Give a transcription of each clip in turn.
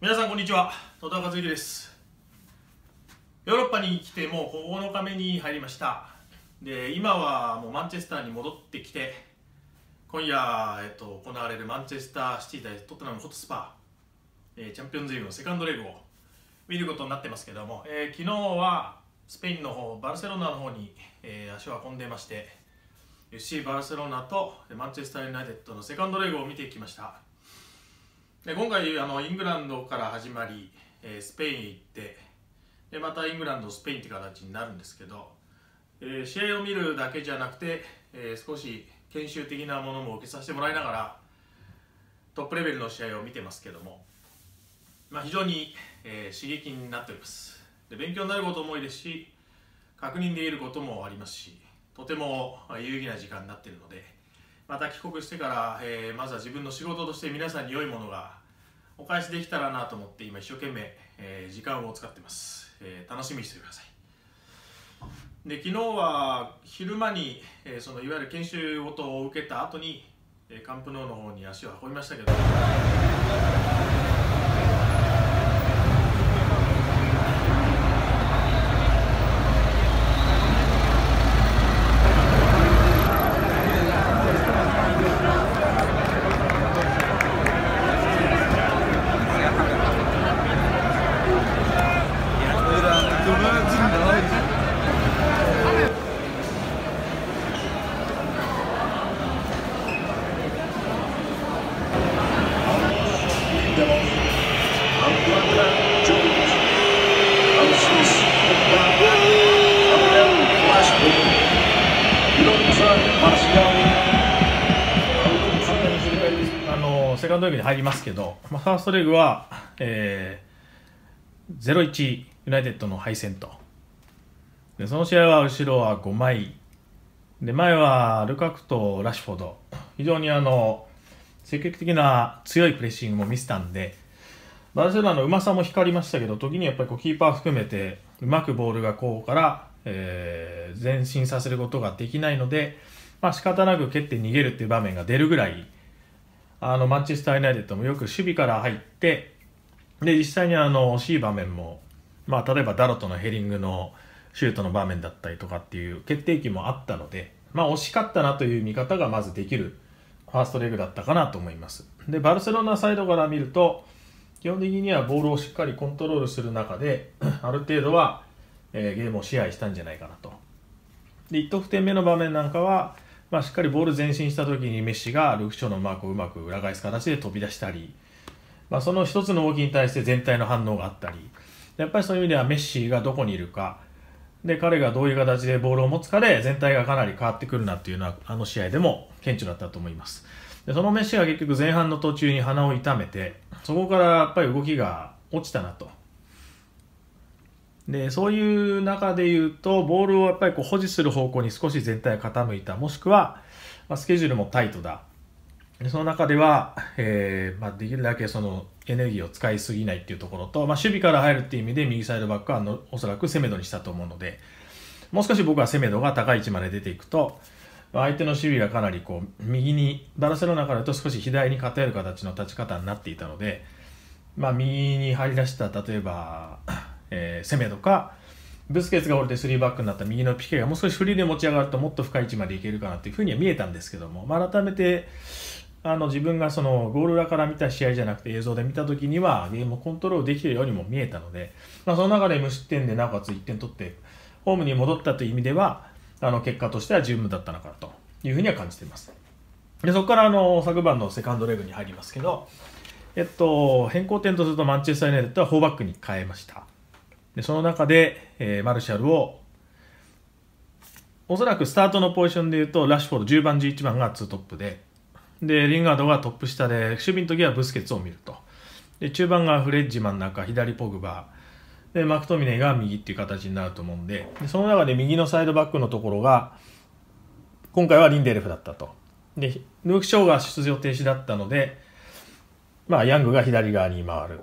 皆さんこんにちは戸田和之ですヨーロッパに来てもう9日目に入りましたで今はもうマンチェスターに戻ってきて今夜、えっと、行われるマンチェスターシティ対トットナムホットスパー、えー、チャンピオンズリーグのセカンドレーグを見ることになってますけども、えー、昨日はスペインの方バルセロナの方に、えー、足を運んでまして FC バルセロナとマンチェスターユナイテッドのセカンドレーグを見ていきましたで今回あのイングランドから始まり、えー、スペイン行ってでまたイングランドスペインって形になるんですけど、えー、試合を見るだけじゃなくて、えー、少し研修的なものも受けさせてもらいながらトップレベルの試合を見てますけども、まあ、非常に、えー、刺激になっておりますで勉強になることも多いですし確認できることもありますしとても有意義な時間になっているのでまた帰国してから、えー、まずは自分の仕事として皆さんに良いものがお返しできたらなと思って今一生懸命、えー、時間を使ってます、えー、楽しみにしてくださいで昨日は昼間に、えー、そのいわゆる研修ごとを受けた後に、えー、カンプノーの方に足を運びましたけどトレグに入りますけど、まあ、ファーストレグは、えー、0-1ユナイテッドの敗戦とでその試合は後ろは5枚で前はルカクとラッシュフォード非常にあの積極的な強いプレッシングも見せたんでバルセロナのうまさも光りましたけど時にやっぱりこうキーパー含めてうまくボールがこうから、えー、前進させることができないので、まあ仕方なく蹴って逃げるっていう場面が出るぐらいあのマンチェスター・ユナイテッドもよく守備から入ってで実際にあの惜しい場面も、まあ、例えばダロトのヘリングのシュートの場面だったりとかっていう決定機もあったので、まあ、惜しかったなという見方がまずできるファーストレグだったかなと思いますでバルセロナサイドから見ると基本的にはボールをしっかりコントロールする中で ある程度は、えー、ゲームを支配したんじゃないかなとで1得点目の場面なんかはまあ、しっかりボール前進した時にメッシがルーク・ショーのマークをうまく裏返す形で飛び出したり、まあ、その一つの動きに対して全体の反応があったりやっぱりそういう意味ではメッシがどこにいるかで彼がどういう形でボールを持つかで全体がかなり変わってくるなっていうのはあの試合でも顕著だったと思いますでそのメッシが結局前半の途中に鼻を痛めてそこからやっぱり動きが落ちたなとでそういう中で言うとボールをやっぱりこう保持する方向に少し全体が傾いたもしくは、まあ、スケジュールもタイトだその中では、えー、まあ、できるだけそのエネルギーを使いすぎないっていうところと、まあ、守備から入るっていう意味で右サイドバックはのおそらく攻め度にしたと思うのでもう少し僕は攻め度が高い位置まで出ていくと相手の守備がかなりこう右にバルセロナからだと少し左に偏る形の立ち方になっていたので、まあ、右に入り出した例えばえー、攻めとか、ブスケツが折れて3バックになった右の p ケがもう少しフリーで持ち上がるともっと深い位置までいけるかなというふうには見えたんですけども、まあ、改めてあの自分がそのゴール裏から見た試合じゃなくて映像で見た時にはゲームをコントロールできるようにも見えたので、まあ、その中で無失点でなおかつ1点取ってホームに戻ったという意味ではあの結果としては十分だったのかなというふうには感じていますでそこからあの昨晩のセカンドレグに入りますけど、えっと、変更点とするとマンチェスター・ユナイテッドは4バックに変えましたでその中で、えー、マルシャルをおそらくスタートのポジションで言うとラッシュフォード10番11番が2トップででリンガードがトップ下で守備の時はブスケツを見るとで中盤がフレッジ真ん中左ポグバーでマクトミネが右っていう形になると思うんででその中で右のサイドバックのところが今回はリンデレフだったとでヌーク・ショーが出場停止だったので、まあ、ヤングが左側に回る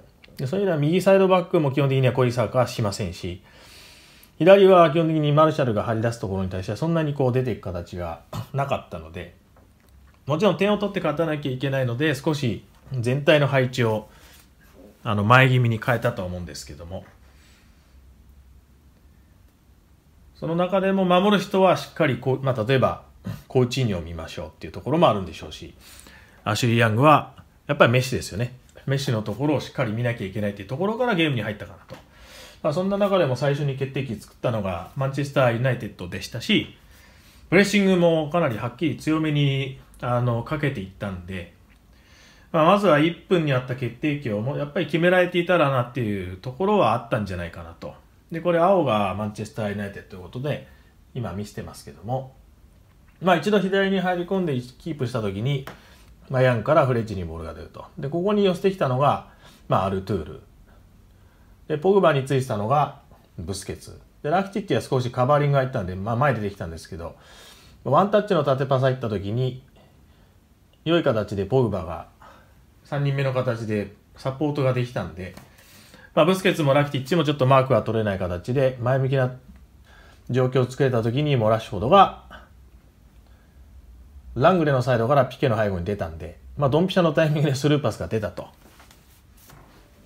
そういう意味では右サイドバックも基本的には小井カはしませんし、左は基本的にマルシャルが張り出すところに対してはそんなにこう出ていく形がなかったので、もちろん点を取って勝たなきゃいけないので、少し全体の配置をあの前気味に変えたとは思うんですけども、その中でも守る人はしっかりこう、まあ、例えば、コーチーニを見ましょうっていうところもあるんでしょうし、アシュリー・ヤングはやっぱりメッシですよね。メッシのところをしっかり見なきゃいけないというところからゲームに入ったかなと。まあ、そんな中でも最初に決定機作ったのがマンチェスター・ユナイテッドでしたし、プレッシングもかなりはっきり強めにあのかけていったんで、まあ、まずは1分にあった決定機をもやっぱり決められていたらなっていうところはあったんじゃないかなと。で、これ青がマンチェスター・ユナイテッドということで、今見せてますけども、まあ一度左に入り込んでキープしたときに、まヤンからフレッチにボールが出ると。で、ここに寄せてきたのが、まあ、アルトゥール。で、ポグバについてたのが、ブスケツ。で、ラキティッチは少しカバーリングが入ったんで、まあ、前出てきたんですけど、ワンタッチの縦パス入った時に、良い形でポグバが、3人目の形でサポートができたんで、まあ、ブスケツもラキティッチもちょっとマークが取れない形で、前向きな状況を作れた時にもラッシュフォードがラングレーのサイドからピケの背後に出たんで、まあ、ドンピシャのタイミングでスルーパスが出たと。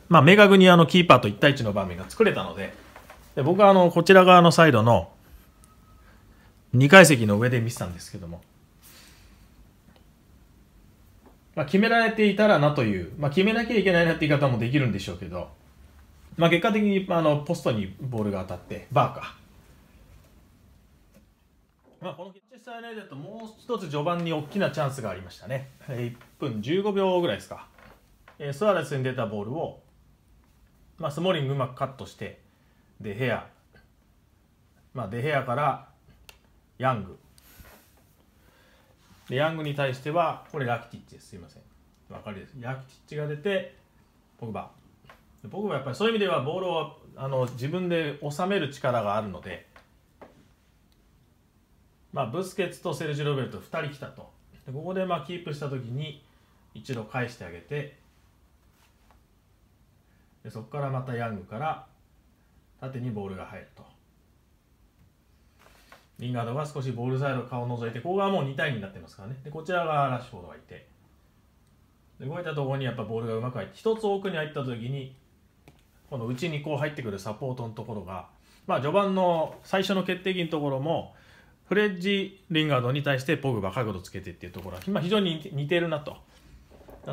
まあ、明確にあのキーパーと1対1の場面が作れたので、で僕はあのこちら側のサイドの2階席の上で見てたんですけども、まあ、決められていたらなという、まあ、決めなきゃいけないなって言い方もできるんでしょうけど、まあ、結果的にあのポストにボールが当たって、バーか。まあこのイだともう一つ序盤に大きなチャンスがありましたね。1分15秒ぐらいですか。えー、スアレスに出たボールを、まあ、スモーリングうまくカットして、デヘア、まあ、デヘアからヤング。で、ヤングに対しては、これラキティッチです。すいません。わかりです。ラキティッチが出て、ポグバ。僕はやっぱりそういう意味ではボールをあの自分で収める力があるので、まあ、ブスケツとセルジュ・ロベルト2人来たとでここでまあキープした時に一度返してあげてでそこからまたヤングから縦にボールが入るとリンガードが少しボールサイド顔を覗いてここがもう2対2になってますからねでこちらがラッシュフォードがいてで動いたところにやっぱボールがうまく入って1つ奥に入った時にこの内にこう入ってくるサポートのところがまあ序盤の最初の決定機のところもフレッジ・リンガードに対してポグバ角度つけてっていうところは、まあ、非常に似てるなと。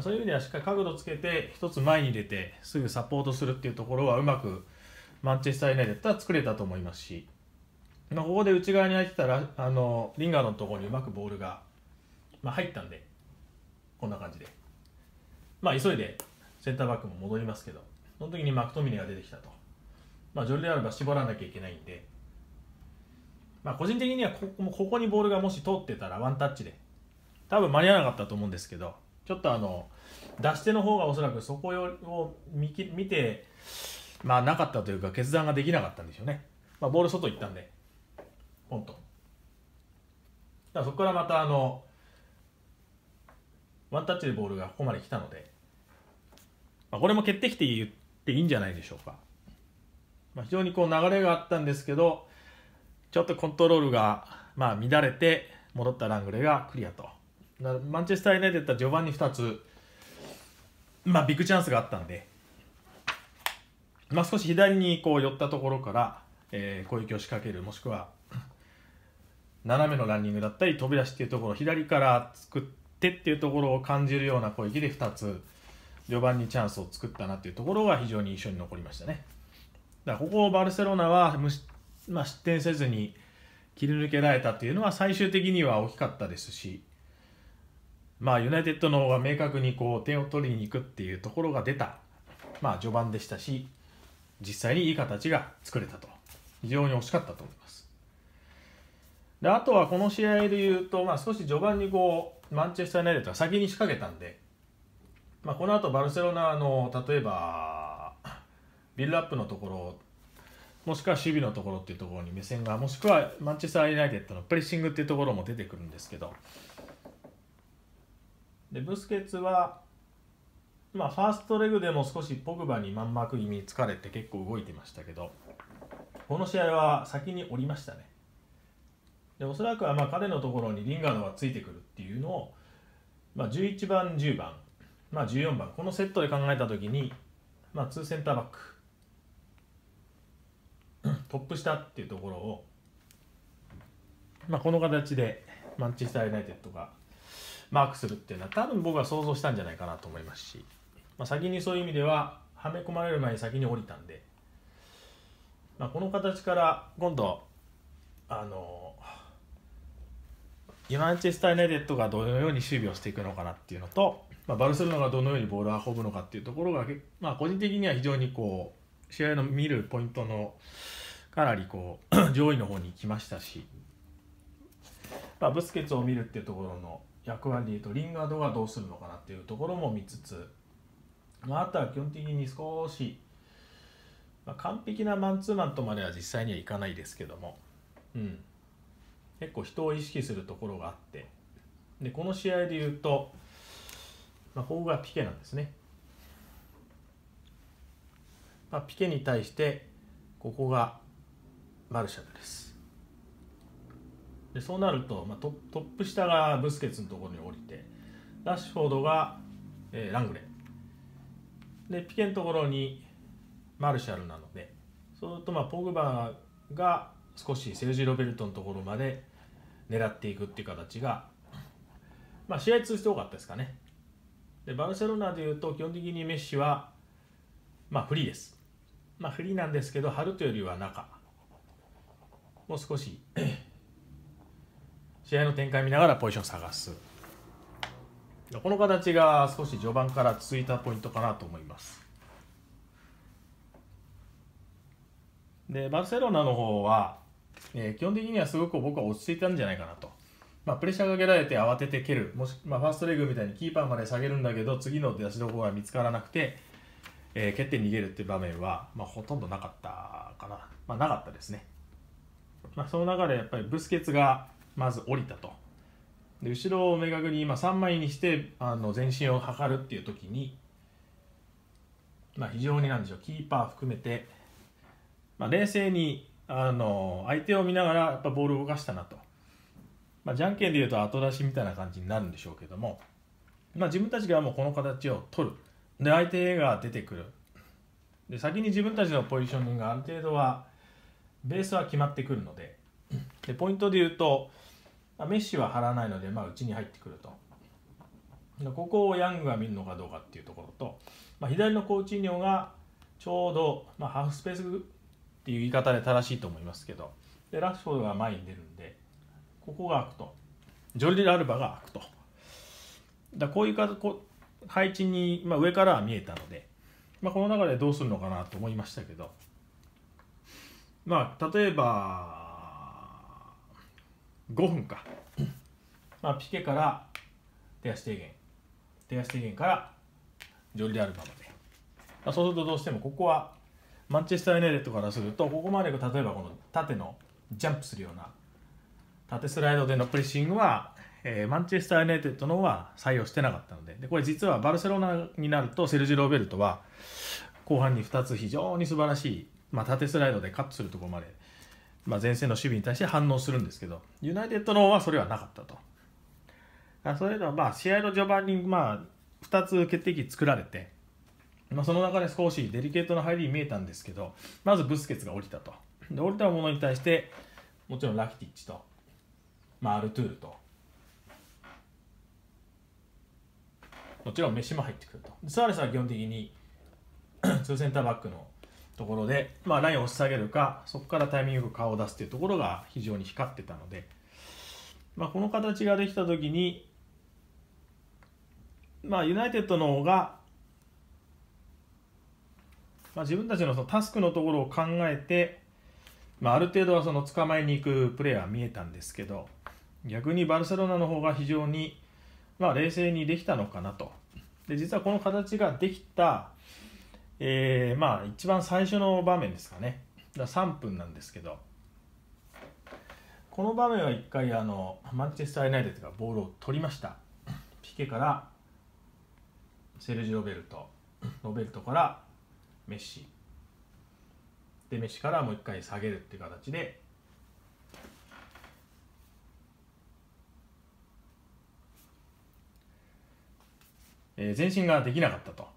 そういう意味ではしっかり角度つけて一つ前に出てすぐサポートするっていうところはうまくマンチェスター・ユナイテッドは作れたと思いますし、まあ、ここで内側に入ってたらあのリンガードのところにうまくボールが、まあ、入ったんでこんな感じで、まあ、急いでセンターバックも戻りますけどその時にマクトミネが出てきたと、まあ、ジョルディ・アルバ絞らなきゃいけないんでまあ、個人的にはここここにボールがもし通ってたらワンタッチで多分間に合わなかったと思うんですけどちょっとあの出し手の方がおそらくそこを見見て、まあ、なかったというか決断ができなかったんでしょうね、まあ、ボール外行ったんでポンとだからそこからまたあのワンタッチでボールがここまで来たので、まあ、これも決定機って言っていいんじゃないでしょうか、まあ、非常にこう流れがあったんですけどちょっとコントロールが、まあ、乱れて戻ったラングレーがクリアとマンチェスター・ユナイテッドは序盤に2つ、まあ、ビッグチャンスがあったんで、まあ、少し左にこう寄ったところから、えー、攻撃を仕掛けるもしくは 斜めのランニングだったり飛び出しっていうところ左から作ってっていうところを感じるような攻撃で2つ序盤にチャンスを作ったなっていうところが非常に印象に残りましたね。だここをバルセロナは無失まあ、失点せずに切り抜けられたというのは最終的には大きかったですし、まあ、ユナイテッドの方が明確にこう点を取りに行くっていうところが出た、まあ、序盤でしたし実際にいい形が作れたと非常に惜しかったと思います。であとはこの試合でいうと、まあ、少し序盤にこうマンチェスター・ユナイテッドが先に仕掛けたんで、まあ、この後バルセロナの例えばビルアップのところもしくは守備のところっていうところに目線がもしくはマンチェスター・ユナイテッドのプレッシングっていうところも出てくるんですけどでブスケツは、まあ、ファーストレグでも少しポグバにまんまく意味疲れて結構動いてましたけどこの試合は先に降りましたねでおそらくはま彼のところにリンガードがついてくるっていうのを、まあ、11番10番、まあ、14番このセットで考えた時に、まあ、2センターバックトップ下っていうところを、まあ、この形でマンチェスター・ユナイテッドがマークするっていうのは多分僕は想像したんじゃないかなと思いますし、まあ、先にそういう意味でははめ込まれる前に先に降りたんで、まあ、この形から今度あのマンチェスター・ユナイテッドがどのように守備をしていくのかなっていうのと、まあ、バルセロナがどのようにボールを運ぶのかっていうところが、まあ、個人的には非常にこう試合の見るポイントのかなりこう 上位の方に来ましたし、まあ、ブスケツを見るっていうところの役割でいうとリンガードがどうするのかなっていうところも見つつ、まあ、あとは基本的に少し、まあ、完璧なマンツーマンとまでは実際にはいかないですけども、うん、結構人を意識するところがあってでこの試合でいうと、まあ、ここがピケなんですね。まあ、ピケに対してここがマルシャルですでそうなると、まあ、トトップ下がブスケツのところに降りてラッシュフォードが、えー、ラングレーでピケのところにマルシャルなのでそうとまあポグバが少しセルジー・ロベルトのところまで狙っていくっていう形が、まあ、試合通じて多かったですかねでバルセロナでいうと基本的にメッシは、まあ、フリーですまあ、リーなんですけど春というよりは中もう少し試合の展開見ながらポジション探すこの形が少し序盤から続いたポイントかなと思いますでバルセロナの方は、えー、基本的にはすごく僕は落ち着いたんじゃないかなと、まあ、プレッシャーかけられて慌てて蹴るもし、まあ、ファーストレグみたいにキーパーまで下げるんだけど次の出しどころが見つからなくてえー、蹴って逃げるっていう場面は、まあ、ほとんどなかったかな、まあ、なかったですね、まあ、その中でやっぱりブスケツがまず降りたとで後ろを明確に今3枚にしてあの前進を図るっていう時に、まあ、非常になんでしょうキーパー含めて、まあ、冷静にあの相手を見ながらやっぱボールを動かしたなと、まあ、じゃんけんでいうと後出しみたいな感じになるんでしょうけども、まあ、自分たちがもうこの形を取るで相手が出てくるで先に自分たちのポジショニングがある程度はベースは決まってくるのででポイントで言うとメッシは張らないので、まあ、内に入ってくるとでここをヤングが見るのかどうかっていうところと、まあ、左のコーチーニョがちょうど、まあ、ハーフスペースっていう言い方で正しいと思いますけどでラッシュフォードが前に出るんでここが開くとジョルディ・ラルバが開くとだこういう配置に、まあ、上からは見えたので、まあ、この中でどうするのかなと思いましたけど、まあ、例えば5分か、まあ、ピケから手足低減手足低減からジョリ・アルバまで、まあ、そうするとどうしてもここはマンチェスター・ユナイテッドからするとここまで例えばこの縦のジャンプするような縦スライドでのプレッシングはえー、マンチェスター・ユナイテッドのは採用してなかったのででこれ実はバルセロナになるとセルジ・ローベルトは後半に2つ非常に素晴らしい、まあ、縦スライドでカットするところまで、まあ、前線の守備に対して反応するんですけどユナイテッドの方はそれはなかったと。あそういうのはまあ試合の序盤にまあ2つ決定機作られて、まあ、その中で少しデリケートな入りに見えたんですけどまずブスケツが降りたとで降りたものに対してもちろんラキティッチと、まあ、アルトゥールともちろん飯も入ってくると。スアレスは基本的に2 センターバックのところで、まあ、ラインを押し下げるか、そこからタイミングよく顔を出すというところが非常に光ってたので、まあ、この形ができたときに、まあ、ユナイテッドの方が、まあ、自分たちのそのタスクのところを考えて、まあ、ある程度はその捕まえに行くプレーは見えたんですけど逆にバルセロナの方が非常にまあ、冷静にできたのかなと。で実はこの形ができた、えー、まあ一番最初の場面ですかねだか3分なんですけどこの場面は1回あのマンチェスター・ユナイテッドがボールを取りましたピケからセルジ・ロベルトロベルトからメッシでメッシからもう1回下げるっていう形でえー、前進ができなかったと。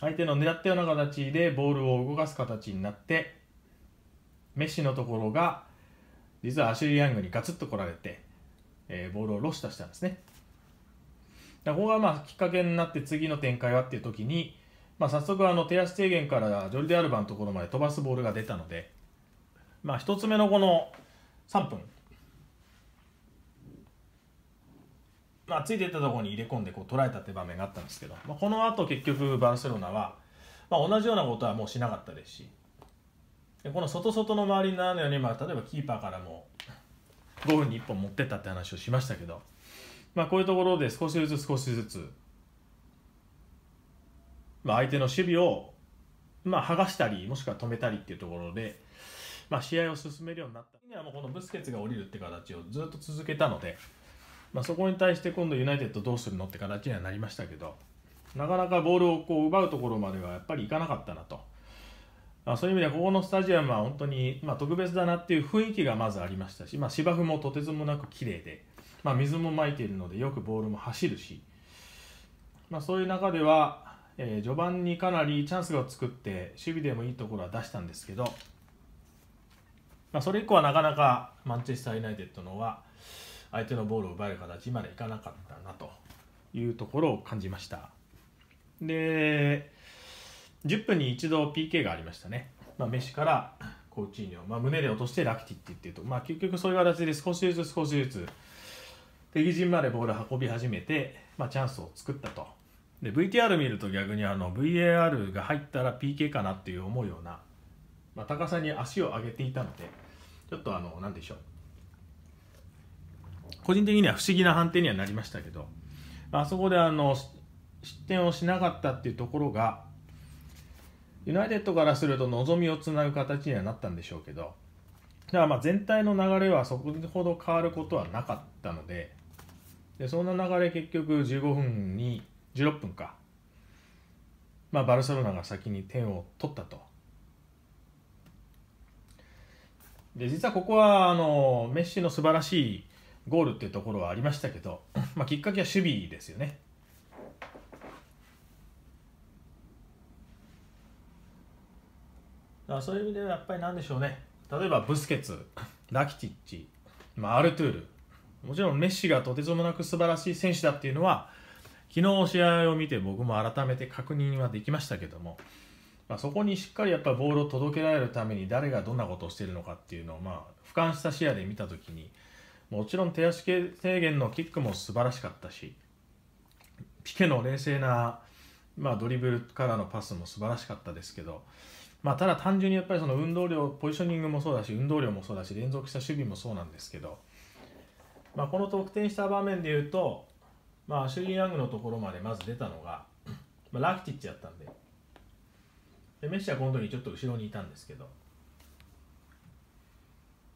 相手の狙ったような形でボールを動かす形になって、メッシのところが、実はアシュリー・ヤングにガツッと来られて、えー、ボールをロスタしたんですね。ここがまあきっかけになって次の展開はっていう時に、まあ、早速あの手足制限からジョルディ・アルバのところまで飛ばすボールが出たので、まあ、1つ目のこの3分まあ、ついていったところに入れ込んでこう捉えたって場面があったんですけど、まあ、この後結局バルセロナは、まあ、同じようなことはもうしなかったですしでこの外外の周りにならなように、まあ、例えばキーパーからもゴールに1本持ってったって話をしましたけど、まあ、こういうところで少しずつ少しずつ、まあ、相手の守備を、まあ、剥がしたりもしくは止めたりっていうところで、まあ、試合を進めるようになったにはもうこのブスケツが降りるって形をずっと続けたので。まあ、そこに対して今度ユナイテッドどうするのって形にはなりましたけどなかなかボールをこう奪うところまではやっぱりいかなかったなと、まあ、そういう意味ではここのスタジアムは本当にま特別だなっていう雰囲気がまずありましたし、まあ、芝生もとてつもなく綺麗で、まあ、水もまいているのでよくボールも走るし、まそういう中では、えー、序盤にかなりチャンスを作って守備でもいいところは出したんですけど、まそれ以降はなかなかマンチェスター・ユナイテッドのは相手のボールを奪える形までいかなかったなというところを感じましたで10分に一度 PK がありましたね、まあ、メッシからコーチーニョ、まあ、胸で落としてラクティって言ってると、まあ、結局そういう形で少しずつ少しずつ敵陣までボールを運び始めて、まあ、チャンスを作ったとで VTR 見ると逆にあの VAR が入ったら PK かなっていう思うような、まあ、高さに足を上げていたのでちょっとあの何でしょう個人的には不思議な判定にはなりましたけど、あそこであの失点をしなかったっていうところが、ユナイテッドからすると望みをつなぐ形にはなったんでしょうけど、だからまあ全体の流れはそこほど変わることはなかったので、でそんな流れ結局15分に、16分か、まあ、バルセロナが先に点を取ったと。で実はここはあのメッシの素晴らしいゴールっていうところはありましたけど、まあ、きっかけは守備ですよね。そういう意味ではやっぱりなんでしょうね例えばブスケツ ラキティッチ、まあ、アルトゥールもちろんメッシがとてつもなく素晴らしい選手だっていうのは昨日試合を見て僕も改めて確認はできましたけども、まあ、そこにしっかりやっぱりボールを届けられるために誰がどんなことをしているのかっていうのをまあ俯瞰した視野で見た時にもちろん手足制限のキックも素晴らしかったし、ピケの冷静な、まあ、ドリブルからのパスも素晴らしかったですけど、まあ、ただ単純にやっぱりその運動量、ポジショニングもそうだし、運動量もそうだし、連続した守備もそうなんですけど、まあ、この得点した場面でいうと、まあ、シュリー・ヤングのところまでまず出たのが、まあ、ラキティッチやったんでで、メッシはこの時ちょっと後ろにいたんですけど、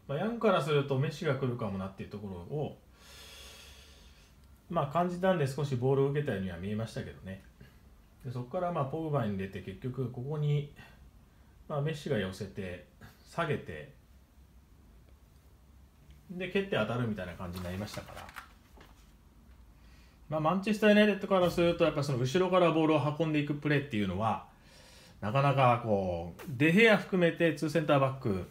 まあ、ヤンからするとメッシが来るかもなっていうところを、まあ、感じたんで少しボールを受けたようには見えましたけどねでそこからまあポグバに出て結局ここに、まあ、メッシが寄せて下げてで蹴って当たるみたいな感じになりましたから、まあ、マンチェスター・ユナイテッドからするとやっぱその後ろからボールを運んでいくプレーっていうのはなかなかこうデヘア含めて2センターバック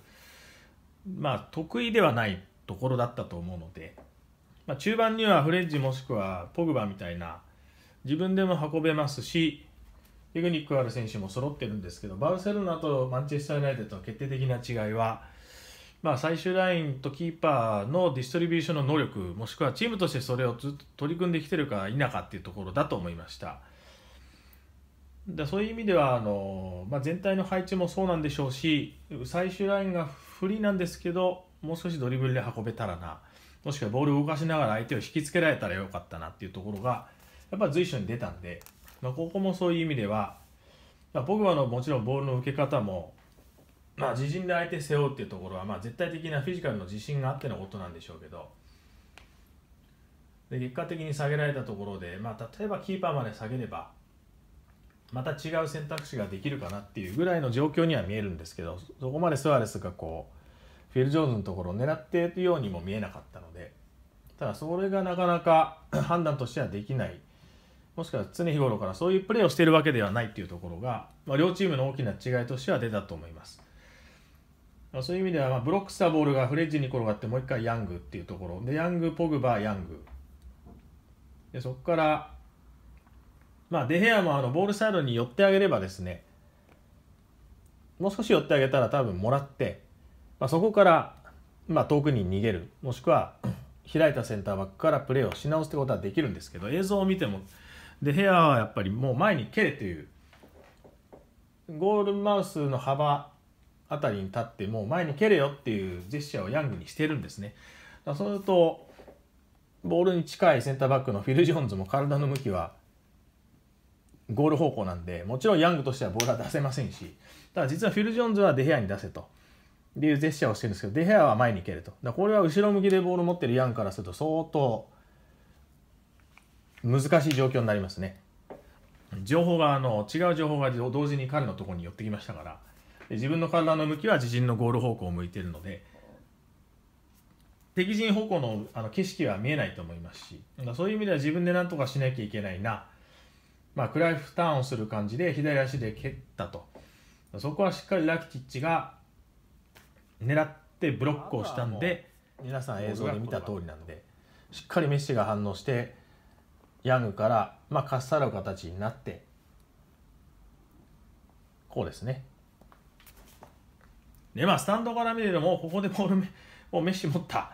まあ、得意ではないところだったと思うので、まあ、中盤にはフレッジもしくはポグバみたいな自分でも運べますしテクニックある選手も揃ってるんですけどバルセロナとマンチェスター・ユナイテッドの決定的な違いは、まあ、最終ラインとキーパーのディストリビューションの能力もしくはチームとしてそれをずっと取り組んできてるか否かっていうところだと思いました。でそういう意味ではあの、まあ、全体の配置もそうなんでしょうし最終ラインがフリーなんですけど、もう少しドリブルで運べたらな、もしくはボールを動かしながら相手を引きつけられたらよかったなっていうところが、やっぱ随所に出たんで、まあ、ここもそういう意味では、まあ、僕はのもちろんボールの受け方も、まあ、自陣で相手背負うっていうところは、まあ、絶対的なフィジカルの自信があってのことなんでしょうけど、で結果的に下げられたところで、まあ、例えばキーパーまで下げれば、また違う選択肢ができるかなっていうぐらいの状況には見えるんですけどそこまでスアレスがこうフィル・ジョーンズのところを狙っているようにも見えなかったのでただそれがなかなか 判断としてはできないもしくは常日頃からそういうプレーをしているわけではないっていうところが、まあ、両チームの大きな違いとしては出たと思います。そういう意味では、まあ、ブロックしたボールがフレッジに転がってもう一回ヤングっていうところでヤング、ポグバ、ヤングでそこからまあ、デヘアもあのボールサイドに寄ってあげればですね、もう少し寄ってあげたら多分もらって、まあ、そこから、まあ、遠くに逃げる、もしくは開いたセンターバックからプレーをし直すってことはできるんですけど、映像を見ても、デヘアはやっぱりもう前に蹴れという、ゴールマウスの幅あたりに立ってもう前に蹴れよっていうジェスチャーをヤングにしてるんですね。そうするとボールに近いセンターバックのフィル・ジョーンズも体の向きはゴール方向なんで、もちろんヤングとしてはボールは出せませんし、ただ実はフィル・ジョーンズはデヘアに出せと。いうジェスチャーをしてるんですけど、デヘアは前に行けると。だこれは後ろ向きでボールを持ってるヤングからすると相当難しい状況になりますね。情報が、あの、違う情報が同時に彼のところに寄ってきましたから、自分の体の向きは自陣のゴール方向を向いてるので、敵陣方向のあの景色は見えないと思いますし、そういう意味では自分で何とかしなきゃいけないな、まあ、クライフターンをする感じで左足で蹴ったと。そこはしっかりラキティッチが狙ってブロックをしたんで、皆さん映像で見た通りなんで、しっかりメッシが反応して、ヤングから、まあ、かっさらう形になって、こうですね。で、まあ、スタンドから見れるも、ここでボールを もうメッシ持った、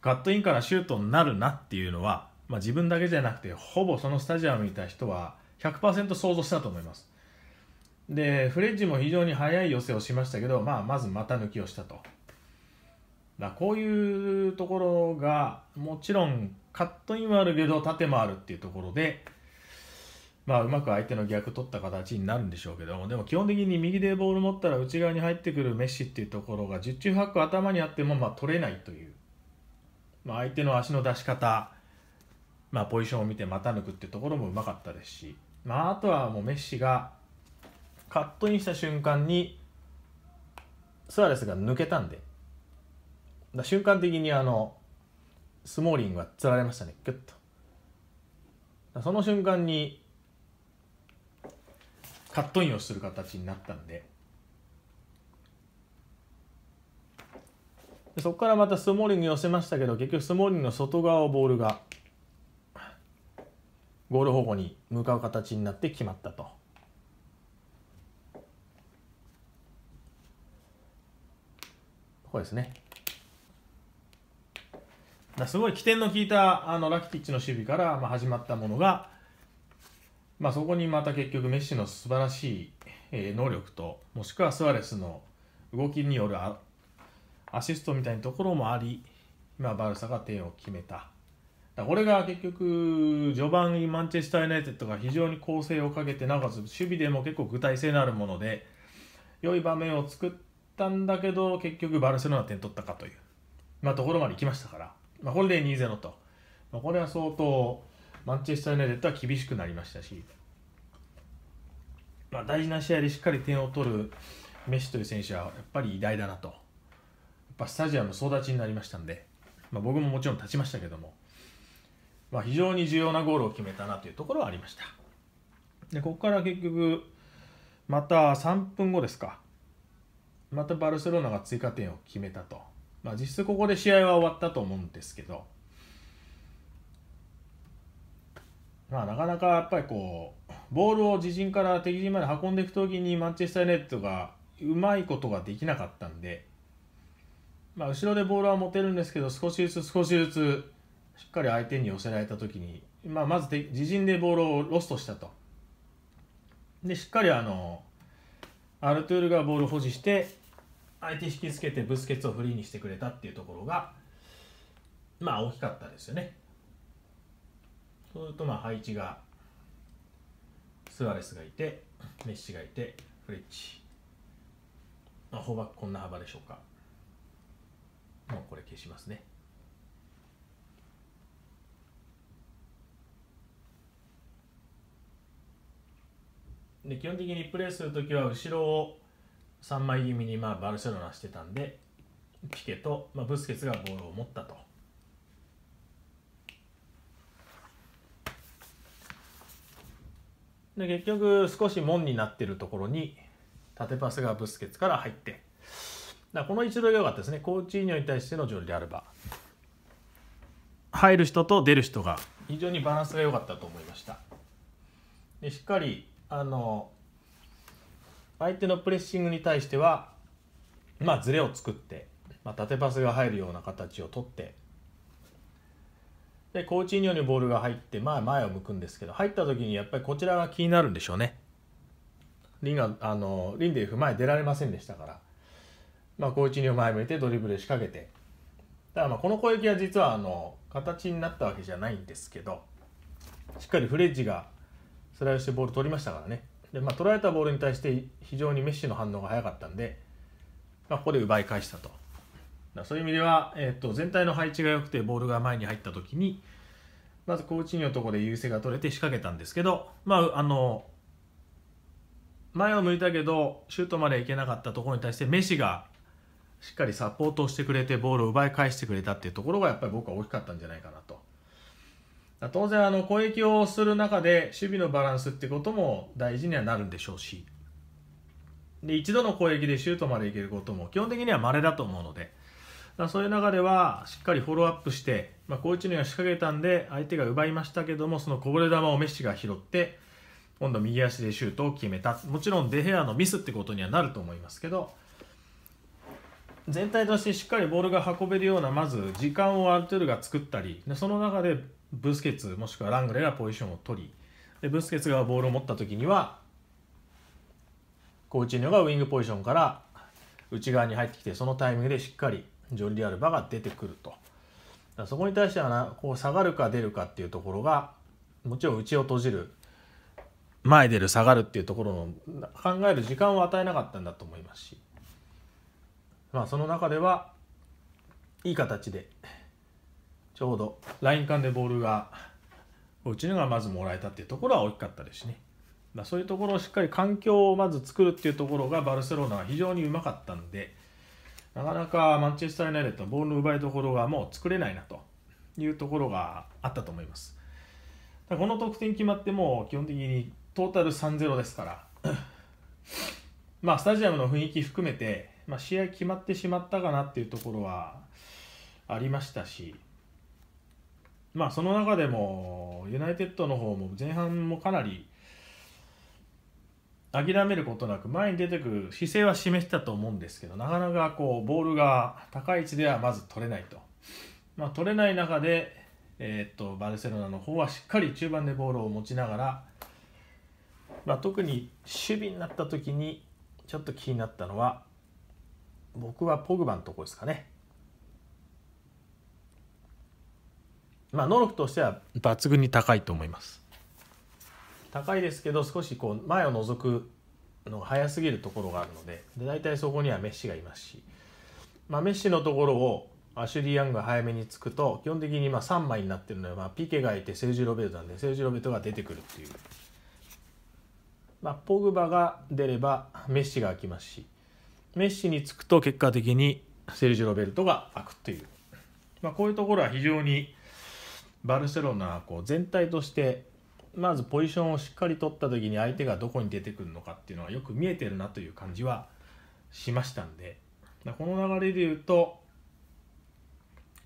カットインからシュートになるなっていうのは、まあ、自分だけじゃなくて、ほぼそのスタジアムにいた人は、100%想像したと思います。で、フレッジも非常に速い寄せをしましたけど、まあ、まず股抜きをしたと。だこういうところが、もちろんカットインはあるけど、縦もあるっていうところで、まあ、うまく相手の逆取った形になるんでしょうけども、でも基本的に右でボール持ったら内側に入ってくるメッシっていうところが、十中八個頭にあっても、まあ、取れないという、まあ、相手の足の出し方、まあ、ポジションを見て股抜くっていうところもうまかったですし、まあ、あとはもうメッシがカットインした瞬間にスアレスが抜けたんでだ瞬間的にあのスモーリングがつられましたねギュッとその瞬間にカットインをする形になったんででそこからまたスモーリング寄せましたけど結局スモーリングの外側をボールがゴール方向に向かう形になって決まったと。ここですね。すごい起点の効いたあのラキティッチの守備から、まあ、始まったものが、まあ、そこにまた結局メッシの素晴らしい、え能力ともしくはスアレスの動きによるアシストみたいなところもあり、まあ、バルサが点を決めた。だこれが結局、序盤にマンチェスター・ユナイテッドが非常に攻勢をかけて、なおかつ守備でも結構具体性のあるもので、良い場面を作ったんだけど、結局バルセロナ点取ったかという、まあ、ところまで行きましたから、まあ、これで2-0と、まあ、これは相当、マンチェスター・ユナイテッドは厳しくなりましたし、まあ、大事な試合でしっかり点を取るメッシという選手はやっぱり偉大だなと、やっぱスタジアム総立ちになりましたんで、まあ、僕ももちろん立ちましたけども。まあ、非常に重要なゴールを決めたなというところはありましたでここから結局また3分後ですかまたバルセロナが追加点を決めたと、まあ、実質ここで試合は終わったと思うんですけど、まあ、なかなかやっぱりこうボールを自陣から敵陣まで運んでいく時にマンチェスター・ユナイットがうまいことができなかったんで、まあ、後ろでボールは持てるんですけど少しずつ少しずつしっかり相手に寄せられた時に、まあ、まず自陣でボールをロストしたと。でしっかりあのアルトゥールがボールを保持して相手引きつけてブスケツをフリーにしてくれたっていうところがまあ大きかったですよね。そうするとまあ配置がスアレスがいてメッシがいてフレッチ、まあ、ほぼこんな幅でしょうかもうこれ消しますね。で基本的にプレーするときは後ろを3枚気味にまあバルセロナしてたんでピケと、まあ、ブスケツがボールを持ったと。で結局少し門になってるところに縦パスがブスケツから入ってだこの一度良かったですねコーチーニョに対してのジョルであれば入る人と出る人が非常にバランスが良かったと思いましたでしっかりあの相手のプレッシングに対しては、まあ、ずれを作って、まあ、縦パスが入るような形をとってでコーチニョにボールが入って、まあ、前を向くんですけど入った時にやっぱりこちらが気になるんでしょうね。リンがあのリンディフ前出られませんでしたから、まあ、コーチニョ前向いてドリブル仕掛けてただまあこの攻撃は実はあの形になったわけじゃないんですけどしっかりフレッジがスライドしてボール取りましたからね。で、まあ、られたボールに対して非常にメッシの反応が早かったんで、まあ、ここで奪い返したと。そういう意味では、えー、と全体の配置が良くてボールが前に入った時にまずコーチンのところで優勢が取れて仕掛けたんですけど、まあ、あの前を向いたけどシュートまでいけなかったところに対してメッシがしっかりサポートをしてくれてボールを奪い返してくれたっていうところがやっぱり僕は大きかったんじゃないかなと。当然あの攻撃をする中で守備のバランスってことも大事にはなるんでしょうしで一度の攻撃でシュートまでいけることも基本的には稀だと思うのでそういう中ではしっかりフォローアップして、まあ、小内には仕掛けたんで相手が奪いましたけどもそのこぼれ球をメッシが拾って今度右足でシュートを決めたもちろんデヘアのミスってことにはなると思いますけど全体としてしっかりボールが運べるようなまず時間をアルトゥールが作ったりその中でブスケツもしくはラングレーがポジションを取りでブスケツがボールを持った時にはコーチーニョがウイングポジションから内側に入ってきてそのタイミングでしっかりジョン・リアルバが出てくるとそこに対してはなこう下がるか出るかっていうところがもちろん内を閉じる前出る下がるっていうところの考える時間を与えなかったんだと思いますしまあその中ではいい形でちょうどライン間でボールがうちのがまずもらえたっていうところは大きかったですしねあ、そういうところをしっかり環境をまず作るっていうところがバルセロナは非常にうまかったんでなかなかマンチェスター・ユナイテッドのボールの奪いどころがもう作れないなというところがあったと思いますこの得点決まっても基本的にトータル3-0ですからまあスタジアムの雰囲気含めて、まあ、試合決まってしまったかなっていうところはありましたしまあ、その中でもユナイテッドの方も前半もかなり諦めることなく前に出てくる姿勢は示したと思うんですけどなかなかこうボールが高い位置ではまず取れないと、まあ、取れない中で、えー、っとバルセロナの方はしっかり中盤でボールを持ちながら、まあ、特に守備になった時にちょっと気になったのは僕はポグバのとこですかね。まあ能力としては抜群に高いと思います高いですけど少しこう前を覗くのが早すぎるところがあるのでで大体そこにはメッシがいますし、まあ、メッシのところをアシュリー・ヤングが早めにつくと基本的にまあ3枚になってるのは、まあ、ピケがいてセルジュ・ロベルトなんでセルジュ・ロベルトが出てくるっていう、まあ、ポグバが出ればメッシが空きますしメッシにつくと結果的にセルジュ・ロベルトが空くという、まあ、こういうところは非常にバルセロナはこう全体としてまずポジションをしっかり取った時に相手がどこに出てくるのかっていうのはよく見えてるなという感じはしましたんでこの流れで言うと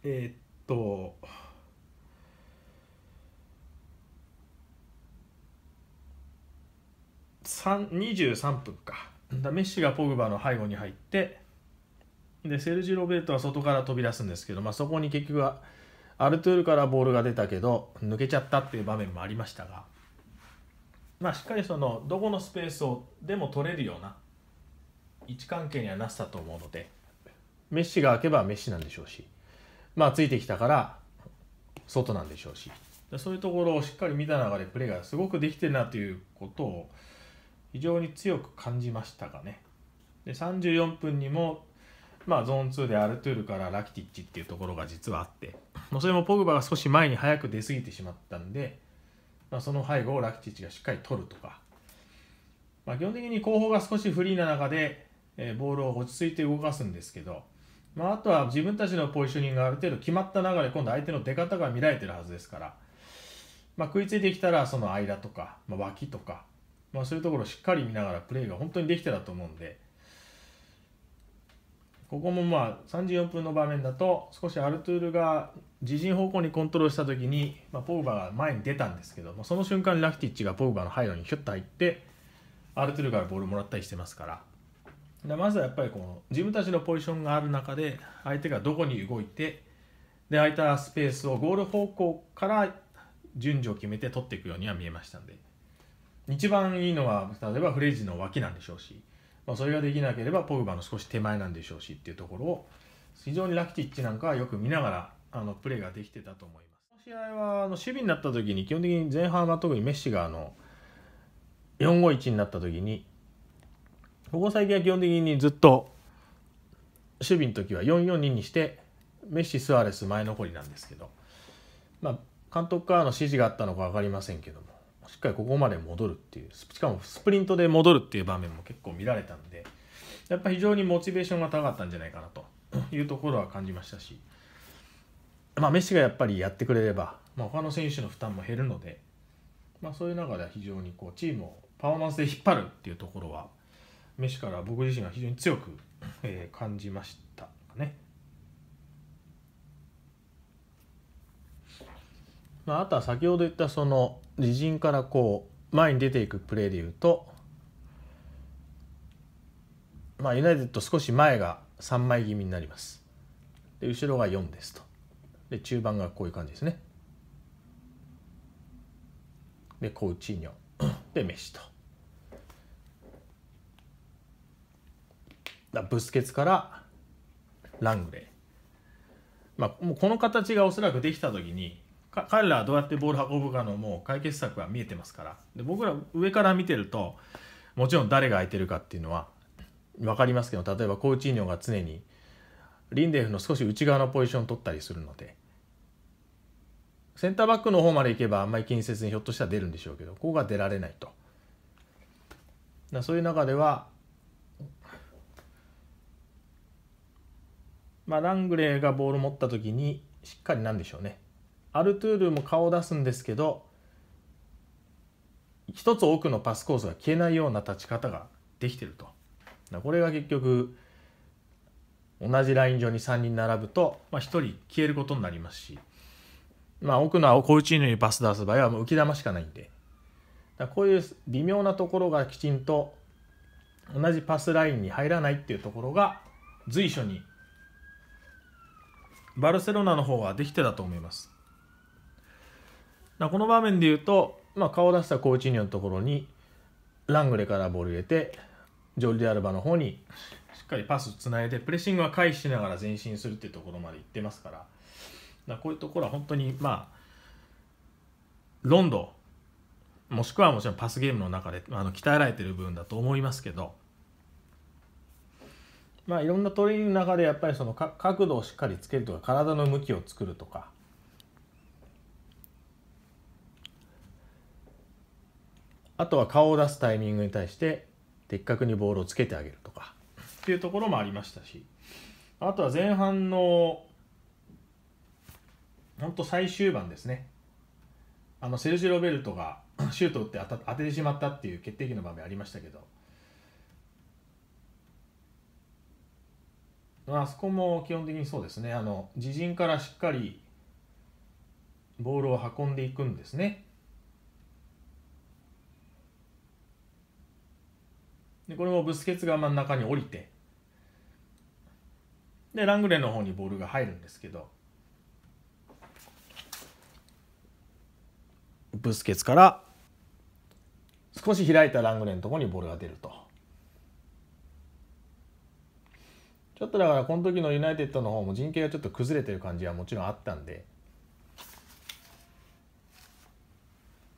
えー、っと23分かメッシがポグバの背後に入ってでセルジ・ロベルトは外から飛び出すんですけど、まあ、そこに結局はアルトゥールからボールが出たけど抜けちゃったっていう場面もありましたが、まあ、しっかりそのどこのスペースをでも取れるような位置関係にはなったと思うのでメッシが開けばメッシなんでしょうし、まあ、ついてきたから外なんでしょうしそういうところをしっかり見た中でプレーがすごくできてるなということを非常に強く感じましたがねで34分にもまあ、ゾーン2でアルトゥールからラキティッチっていうところが実はあってまあ、それもポグバが少し前に早く出過ぎてしまったんで、まあ、その背後をラキティッチがしっかり取るとか、まあ、基本的に後方が少しフリーな中で、えー、ボールを落ち着いて動かすんですけど、まあ、あとは自分たちのポジショニングがある程度決まった中で今度相手の出方が見られてるはずですから、まあ、食いついてきたらその間とか、まあ、脇とか、まあ、そういうところをしっかり見ながらプレーが本当にできてたと思うんで。ここもまあ34分の場面だと少しアルトゥールが自陣方向にコントロールした時に、まあ、ポグバが前に出たんですけど、もその瞬間にラフティッチがポグバの背後にひュっと入ってアルトゥールからボールもらったりしてますからでまずはやっぱりこの自分たちのポジションがある中で相手がどこに動いてで空いたスペースをゴール方向から順序を決めて取っていくようには見えましたんで一番いいのは例えばフレージの脇なんでしょうしまあ、それができなければポグバの少し手前なんでしょうしっていうところを非常にラキティッチなんかはよく見ながらあのプレーができてたと思います。この試合はあの守備になった時に基本的に前半は特にメッシがあの451になった時にここ最近は基本的にずっと守備の時は442にしてメッシ・スアレス前残りなんですけど、まあ、監督からの指示があったのか分かりませんけどもしっかりここまで戻るっていうしかもスプリントで戻るっていう場面も結構見られたんでやっぱ非常にモチベーションが高かったんじゃないかなと いうところは感じましたし、まあ、メッシがやっぱりやってくれれば、まあ、他の選手の負担も減るので、まあ、そういう中では非常にこうチームをパフォーマンスで引っ張るっていうところはメッシから僕自身は非常に強く、えー、感じましたね。まあ、あとは先ほど言ったその自陣からこう前に出ていくプレーでいうと、まあ、ユナイテッド少し前が3枚気味になりますで後ろが4ですとで中盤がこういう感じですねでコウチーニョ でメッシとだブスケツからラングレー、まあ、もうこの形がおそらくできた時に彼らはどうやってボール運ぶかのもう解決策は見えてますからで僕ら上から見てるともちろん誰が空いてるかっていうのは分かりますけど例えばコーチーニョが常にリンデーフの少し内側のポジションを取ったりするのでセンターバックの方まで行けばあんまりせずにひょっとしたら出るんでしょうけどここが出られないとだそういう中ではまあラングレーがボールを持った時にしっかりなんでしょうねアルトゥールも顔を出すんですけど一つ奥のパスコースが消えないような立ち方ができてるとこれが結局同じライン上に3人並ぶと、まあ、1人消えることになりますし、まあ、奥の小内にパス出す場合はもう浮き球しかないんでこういう微妙なところがきちんと同じパスラインに入らないっていうところが随所にバルセロナの方はできてたと思います。この場面で言うと、まあ、顔を出したコーチニョのところにラングレからボール入れてジョルディ・アルバの方にしっかりパスつないでプレッシングは回避しながら前進するっていうところまで行ってますからだこういうところは本当にまあロンドもしくはもちろんパスゲームの中であの鍛えられてる部分だと思いますけど。まあ、いろんなトレーニングの中でやっぱりその角度をしっかりつけるとか体の向きを作るとかあとは顔を出すタイミングに対して的確にボールをつけてあげるとかっていうところもありましたしあとは前半の本当最終盤ですねあのセルジロベルトが シュート打って当ててしまったっていう決定機の場面ありましたけど、まあそこも基本的にそうですねあの自陣からしっかりボールを運んでいくんですねでこれもブスケツが真ん中に降りてでラングレーの方にボールが入るんですけどブスケツから少し開いたラングレーのところにボールが出るとちょっとだからこの時のユナイテッドの方も陣形がちょっと崩れてる感じはもちろんあったんで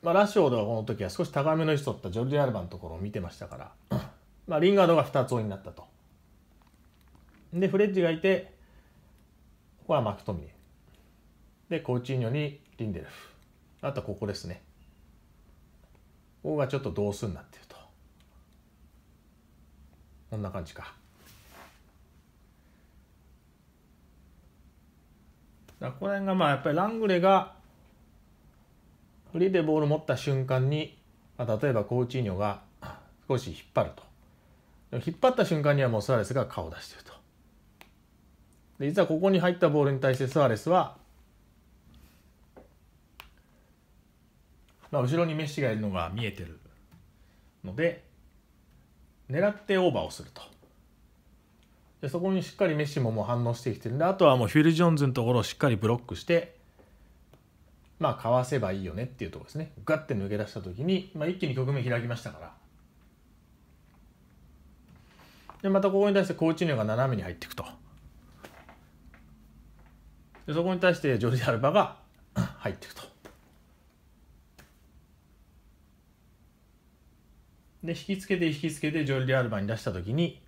まあ、ラッシュオードはこの時は少し高めの位置取ったジョルディ・アルバのところを見てましたからまあ、リンガードが2つになったと。で、フレッジがいて、ここはマクトミネ。で、コーチーニョにリンデルフ。あとここですね。ここがちょっと同数になってると。こんな感じか。だここら辺がまあやっぱりラングレがフリーでボール持った瞬間に、まあ、例えばコーチーニョが少し引っ張ると。引っ張った瞬間にはもうスアレスが顔を出してると。で実はここに入ったボールに対してスアレスは、まあ、後ろにメッシがいるのが見えてるので狙ってオーバーをするとでそこにしっかりメッシももう反応してきてるんであとはもうフィル・ジョンズのところをしっかりブロックしてまあかわせばいいよねっていうところですねガッて抜け出したときに、まあ、一気に局面開きましたからでまたここに対して高知乳が斜めに入っていくとでそこに対してジョデジ・アルバが 入っていくとで引きつけて引きつけてジョデジ・アルバに出した時に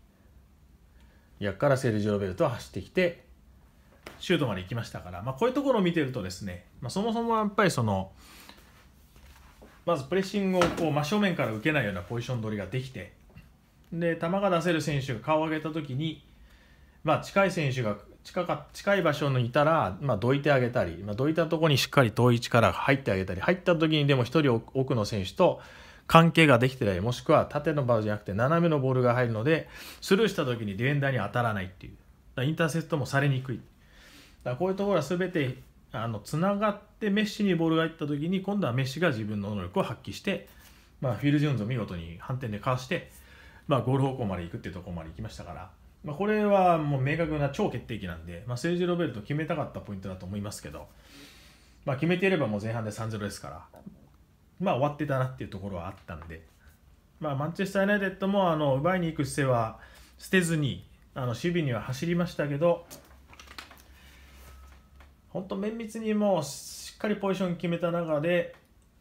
逆からセルジオ・ロベルトは走ってきてシュートまで行きましたから、まあ、こういうところを見てるとですね、まあ、そもそもやっぱりそのまずプレッシングをこう真正面から受けないようなポジション取りができてで、球が出せる選手が顔を上げた時に、まあ、近い選手が近か近い場所にいたら、まあ、どいてあげたり、まあ、どいたとこにしっかり遠い力が入ってあげたり入った時にでも1人奥の選手と関係ができてない、もしくは縦のバウじゃなくて斜めのボールが入るのでスルーした時にディフェンダーに当たらないっていうインターセプトもされにくいだこういうところはすべてあのつながってメッシにボールが入った時に今度はメッシが自分の能力を発揮して、まあ、フィル・ジュンズを見事に反転でかわしてまあ、ゴール方向まで行くっていうところまで行きましたから、まあ、これはもう明確な超決定機なんで、まあ、政ーロベルト決めたかったポイントだと思いますけど、まあ、決めていればもう前半で3-0ですから、まあ、終わってたなっていうところはあったんで、まあ、マンチェスター・ユナイテッドもあの奪いに行く姿勢は捨てずにあの守備には走りましたけど本当綿密にもうしっかりポジション決めた中で、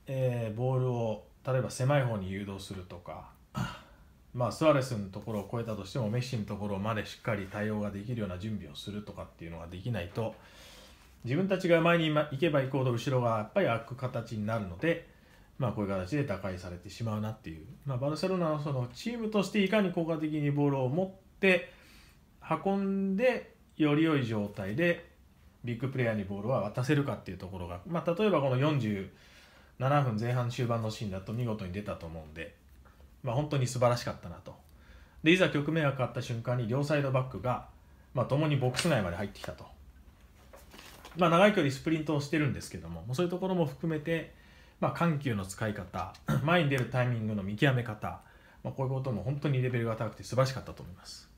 えー、ボールを例えば狭い方に誘導するとかまあ、スアレスのところを超えたとしてもメッシのところまでしっかり対応ができるような準備をするとかっていうのができないと自分たちが前に行けば行くほど後ろがやっぱり開く形になるので、まあ、こういう形で打開されてしまうなっていう、まあ、バルセロナのそのチームとしていかに効果的にボールを持って運んでより良い状態でビッグプレーヤーにボールは渡せるかっていうところが、まあ、例えばこの47分前半終盤のシーンだと見事に出たと思うんで。まあ、本当に素晴らしかったなとでいざ局面が変わった瞬間に両サイドバックが、まあ、共にボックス内まで入ってきたと、まあ、長い距離スプリントをしてるんですけどもそういうところも含めて、まあ、緩急の使い方前に出るタイミングの見極め方、まあ、こういうことも本当にレベルが高くて素晴らしかったと思います。